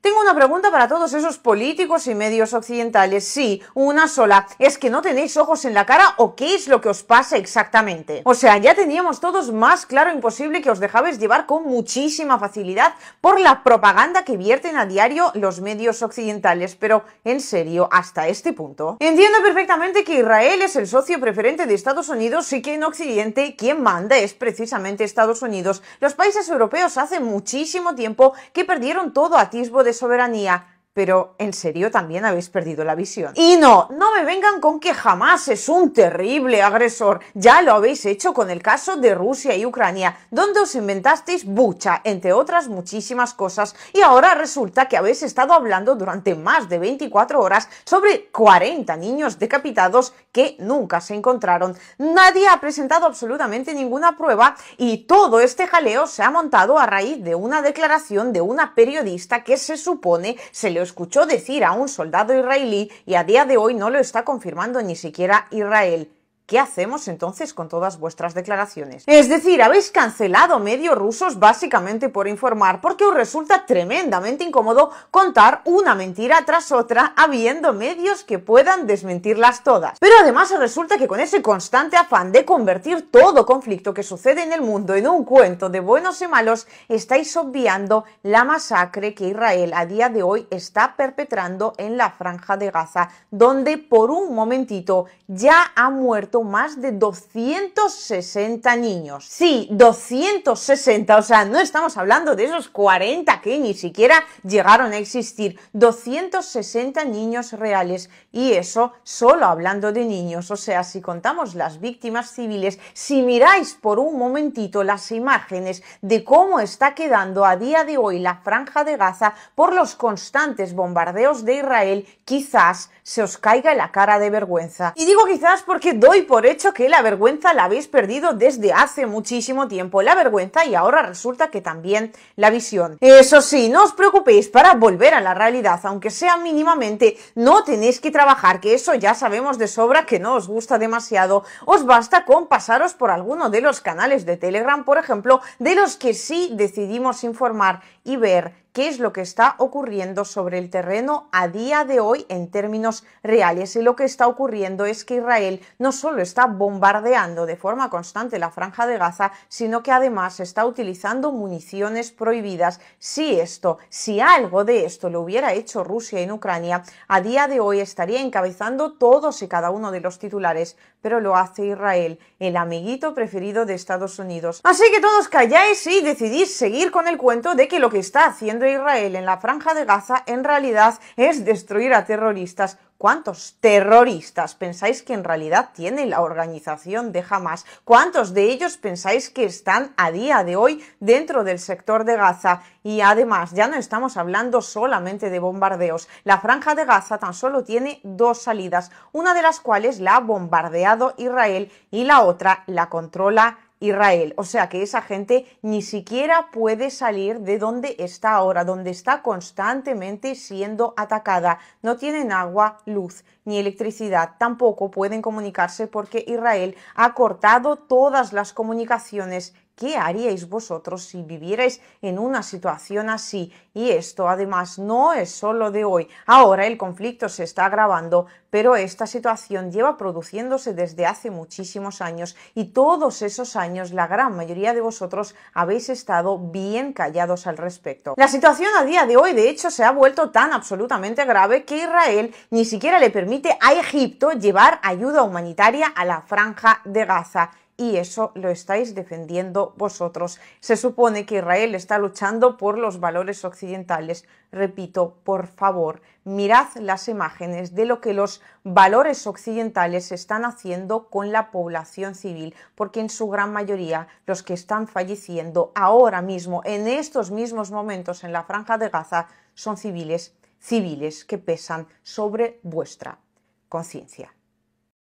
Tengo una pregunta para todos esos políticos y medios occidentales. Sí, una sola. ¿Es que no tenéis ojos en la cara o qué es lo que os pasa exactamente? O sea, ya teníamos todos más claro imposible que os dejabais llevar con muchísima facilidad por la propaganda que vierten a diario los medios occidentales, pero en serio, hasta este punto. Entiendo perfectamente que Israel es el socio preferente de Estados Unidos y que en Occidente quien manda es precisamente Estados Unidos. Los países europeos hace muchísimo tiempo que perdieron todo atisbo de soberanía pero en serio también habéis perdido la visión. Y no, no me vengan con que jamás es un terrible agresor. Ya lo habéis hecho con el caso de Rusia y Ucrania, donde os inventasteis bucha, entre otras muchísimas cosas, y ahora resulta que habéis estado hablando durante más de 24 horas sobre 40 niños decapitados que nunca se encontraron. Nadie ha presentado absolutamente ninguna prueba y todo este jaleo se ha montado a raíz de una declaración de una periodista que se supone se le lo escuchó decir a un soldado israelí y a día de hoy no lo está confirmando ni siquiera Israel. ¿Qué hacemos entonces con todas vuestras declaraciones? Es decir, habéis cancelado medios rusos básicamente por informar, porque os resulta tremendamente incómodo contar una mentira tras otra, habiendo medios que puedan desmentirlas todas. Pero además resulta que con ese constante afán de convertir todo conflicto que sucede en el mundo en un cuento de buenos y malos, estáis obviando la masacre que Israel a día de hoy está perpetrando en la franja de Gaza, donde por un momentito ya ha muerto más de 260 niños. Sí, 260, o sea, no estamos hablando de esos 40 que ni siquiera llegaron a existir. 260 niños reales y eso solo hablando de niños. O sea, si contamos las víctimas civiles, si miráis por un momentito las imágenes de cómo está quedando a día de hoy la franja de Gaza por los constantes bombardeos de Israel, quizás se os caiga la cara de vergüenza. Y digo quizás porque doy por hecho que la vergüenza la habéis perdido desde hace muchísimo tiempo. La vergüenza y ahora resulta que también la visión. Eso sí, no os preocupéis para volver a la realidad, aunque sea mínimamente, no tenéis que trabajar, que eso ya sabemos de sobra que no os gusta demasiado. Os basta con pasaros por alguno de los canales de Telegram, por ejemplo, de los que sí decidimos informar y ver qué es lo que está ocurriendo sobre el terreno a día de hoy en términos reales. Y lo que está ocurriendo es que Israel no solo está bombardeando de forma constante la franja de Gaza, sino que además está utilizando municiones prohibidas. Si esto, si algo de esto lo hubiera hecho Rusia en Ucrania, a día de hoy estaría encabezando todos y cada uno de los titulares, pero lo hace Israel, el amiguito preferido de Estados Unidos. Así que todos calláis y decidís seguir con el cuento de que lo que está haciendo Israel en la franja de Gaza en realidad es destruir a terroristas. ¿Cuántos terroristas pensáis que en realidad tiene la organización de Hamas? ¿Cuántos de ellos pensáis que están a día de hoy dentro del sector de Gaza? Y además, ya no estamos hablando solamente de bombardeos. La franja de Gaza tan solo tiene dos salidas, una de las cuales la ha bombardeado Israel y la otra la controla Israel. O sea que esa gente ni siquiera puede salir de donde está ahora, donde está constantemente siendo atacada. No tienen agua, luz ni electricidad. Tampoco pueden comunicarse porque Israel ha cortado todas las comunicaciones ¿Qué haríais vosotros si vivierais en una situación así? Y esto además no es solo de hoy. Ahora el conflicto se está agravando, pero esta situación lleva produciéndose desde hace muchísimos años y todos esos años la gran mayoría de vosotros habéis estado bien callados al respecto. La situación a día de hoy de hecho se ha vuelto tan absolutamente grave que Israel ni siquiera le permite a Egipto llevar ayuda humanitaria a la franja de Gaza y eso lo estáis defendiendo vosotros. Se supone que Israel está luchando por los valores occidentales. Repito, por favor, mirad las imágenes de lo que los valores occidentales están haciendo con la población civil, porque en su gran mayoría los que están falleciendo ahora mismo, en estos mismos momentos en la franja de Gaza, son civiles, civiles que pesan sobre vuestra conciencia.